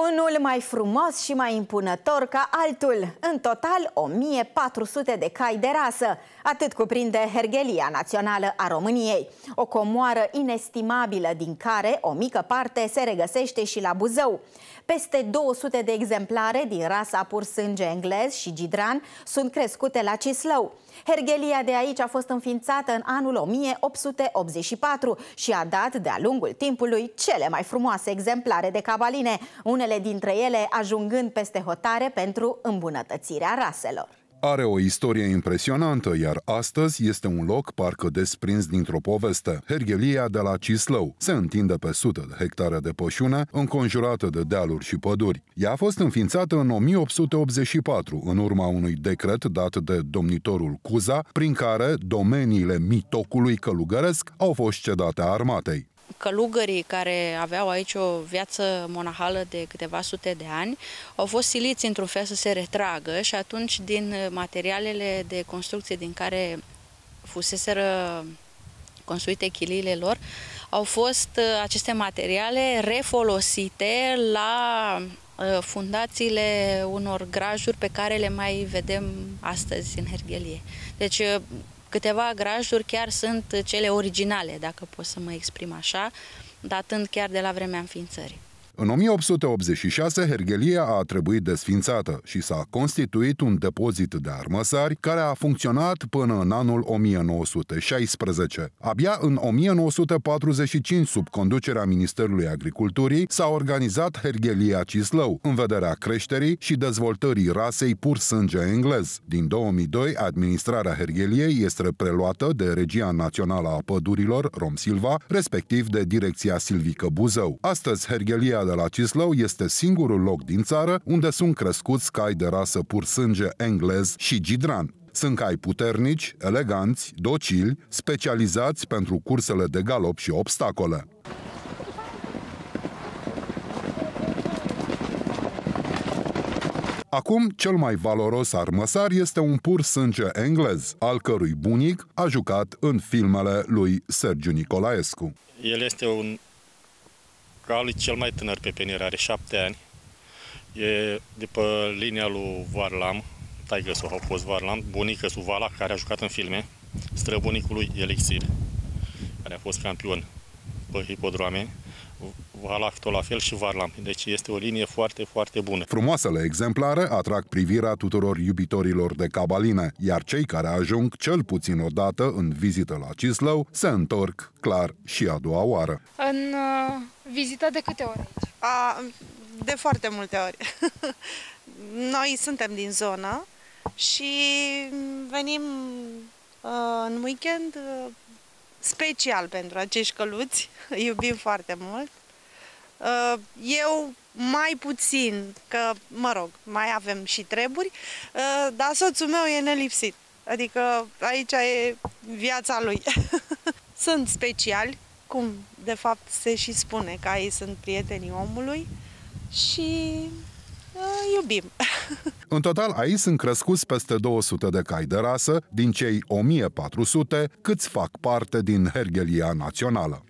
Unul mai frumos și mai impunător ca altul. În total, 1400 de cai de rasă. Atât cuprinde Hergelia Națională a României. O comoară inestimabilă, din care o mică parte se regăsește și la Buzău. Peste 200 de exemplare din rasa pur sânge englez și gidran sunt crescute la Cislău. Hergelia de aici a fost înființată în anul 1884 și a dat de-a lungul timpului cele mai frumoase exemplare de cabaline, une unele dintre ele ajungând peste hotare pentru îmbunătățirea raselor. Are o istorie impresionantă, iar astăzi este un loc parcă desprins dintr-o poveste. Hergelia de la Cislău se întinde pe sute de hectare de pășune, înconjurată de dealuri și păduri. Ea a fost înființată în 1884, în urma unui decret dat de domnitorul Cuza, prin care domeniile mitocului călugăresc au fost cedate armatei călugării care aveau aici o viață monahală de câteva sute de ani au fost siliți într-un fel să se retragă și atunci din materialele de construcție din care fuseseră construite chiliile lor, au fost uh, aceste materiale refolosite la uh, fundațiile unor grajuri pe care le mai vedem astăzi în Herghelie. Deci uh, Câteva grajduri chiar sunt cele originale, dacă pot să mă exprim așa, datând chiar de la vremea înființării. În 1886, Hergelia a trebuit desfințată și s-a constituit un depozit de armăsari care a funcționat până în anul 1916. Abia în 1945, sub conducerea Ministerului Agriculturii, s-a organizat Hergelia Cislău, în vederea creșterii și dezvoltării rasei pur sânge englez. Din 2002, administrarea Hergeliei este preluată de Regia Națională a Pădurilor, Rom Silva, respectiv de Direcția Silvică Buzău. Astăzi, Hergelia de la Cislău este singurul loc din țară unde sunt crescuți cai de rasă pur sânge englez și gidran. Sunt cai puternici, eleganți, docili, specializați pentru cursele de galop și obstacole. Acum, cel mai valoros armăsar este un pur sânge englez, al cărui bunic a jucat în filmele lui Sergiu Nicolaescu. El este un al cel mai tânăr pe penier, are șapte ani. E de pe linia lui Varlam, taică sau au fost Varlam, bunică Suvala, care a jucat în filme, străbunicul lui Elixir, care a fost campion pe hipodrome, tot la fel și Varlam. Deci este o linie foarte, foarte bună. Frumoasele exemplare atrag privirea tuturor iubitorilor de cabaline, iar cei care ajung cel puțin o dată în vizită la Cislău se întorc, clar, și a doua oară. În uh, vizitat de câte ori aici? A, de foarte multe ori. Noi suntem din zonă și venim ă, în weekend ă, special pentru acești căluți, iubim foarte mult. Ă, eu mai puțin, că, mă rog, mai avem și treburi, dar soțul meu e nelipsit. Adică aici e viața lui. Sunt speciali, cum de fapt se și spune, că ei sunt prietenii omului și uh, iubim. În total, aici sunt crescuți peste 200 de cai de rasă, din cei 1400 câți fac parte din Hergelia Națională.